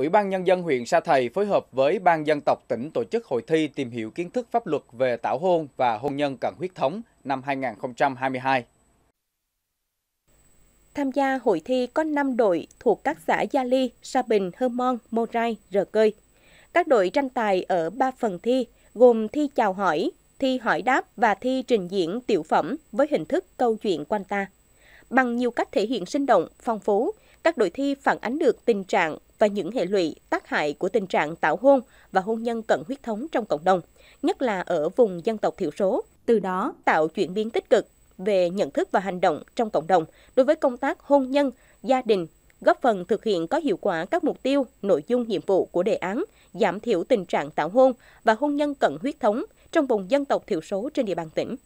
Ủy ban Nhân dân huyện Sa Thầy phối hợp với Ban dân tộc tỉnh tổ chức hội thi tìm hiểu kiến thức pháp luật về tảo hôn và hôn nhân cận huyết thống năm 2022. Tham gia hội thi có 5 đội thuộc các xã Gia Ly, Sa Bình, Hơ Mon, Mô Rai, Rờ Cơi. Các đội tranh tài ở 3 phần thi gồm thi chào hỏi, thi hỏi đáp và thi trình diễn tiểu phẩm với hình thức câu chuyện quanh ta. Bằng nhiều cách thể hiện sinh động, phong phú, các đội thi phản ánh được tình trạng và những hệ lụy, tác hại của tình trạng tảo hôn và hôn nhân cận huyết thống trong cộng đồng, nhất là ở vùng dân tộc thiểu số. Từ đó tạo chuyển biến tích cực về nhận thức và hành động trong cộng đồng đối với công tác hôn nhân, gia đình, góp phần thực hiện có hiệu quả các mục tiêu, nội dung nhiệm vụ của đề án, giảm thiểu tình trạng tảo hôn và hôn nhân cận huyết thống trong vùng dân tộc thiểu số trên địa bàn tỉnh.